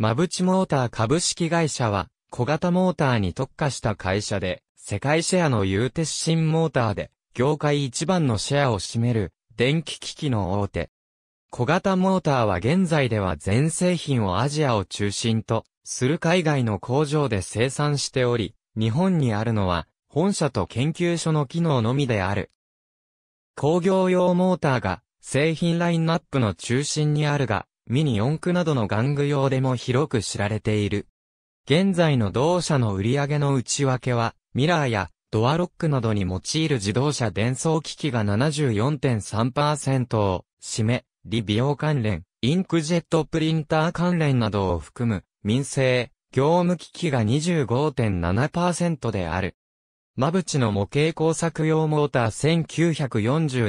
マブチモーター株式会社は、小型モーターに特化した会社で、世界シェアの有鉄新モーターで、業界一番のシェアを占める、電気機器の大手。小型モーターは現在では全製品をアジアを中心と、する海外の工場で生産しており、日本にあるのは、本社と研究所の機能のみである。工業用モーターが、製品ラインナップの中心にあるが、ミニ四駆などの玩具用でも広く知られている。現在の同社の売り上げの内訳は、ミラーやドアロックなどに用いる自動車伝送機器が74.3%を占め、利美容関連、インクジェットプリンター関連などを含む民生、業務機器が25.7%である。マブチの模型工作用モーター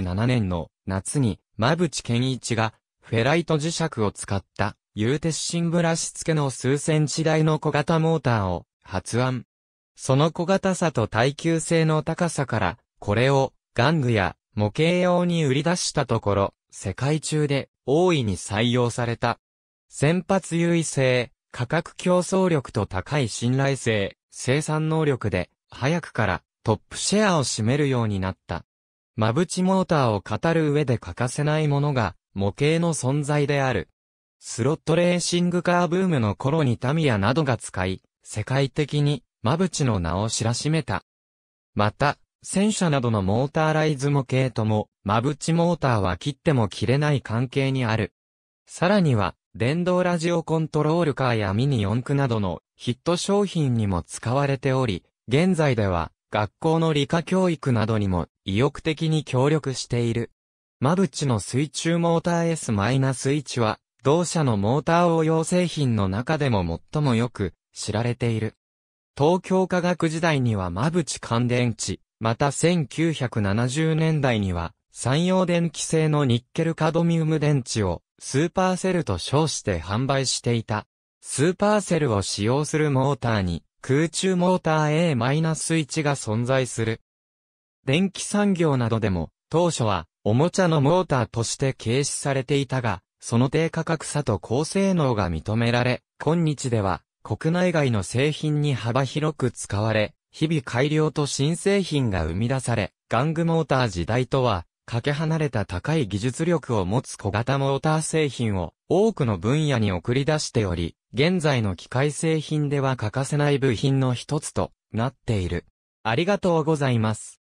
1947年の夏に、マブチ健一がフェライト磁石を使った、有鉄芯ブラシ付けの数センチ台の小型モーターを発案。その小型さと耐久性の高さから、これを玩具や模型用に売り出したところ、世界中で大いに採用された。先発優位性、価格競争力と高い信頼性、生産能力で、早くからトップシェアを占めるようになった。マブチモーターを語る上で欠かせないものが、模型の存在である。スロットレーシングカーブームの頃にタミヤなどが使い、世界的に、マブチの名を知らしめた。また、戦車などのモーターライズ模型とも、マブチモーターは切っても切れない関係にある。さらには、電動ラジオコントロールカーやミニ四駆などのヒット商品にも使われており、現在では、学校の理科教育などにも意欲的に協力している。マブチの水中モーター S-1 は、同社のモーター応用製品の中でも最もよく知られている。東京科学時代にはマブチ乾電池、また1970年代には、三洋電気製のニッケルカドミウム電池をスーパーセルと称して販売していた。スーパーセルを使用するモーターに空中モーター A-1 が存在する。電気産業などでも当初はおもちゃのモーターとして軽視されていたが、その低価格差と高性能が認められ、今日では国内外の製品に幅広く使われ、日々改良と新製品が生み出され、ガングモーター時代とは、かけ離れた高い技術力を持つ小型モーター製品を多くの分野に送り出しており、現在の機械製品では欠かせない部品の一つとなっている。ありがとうございます。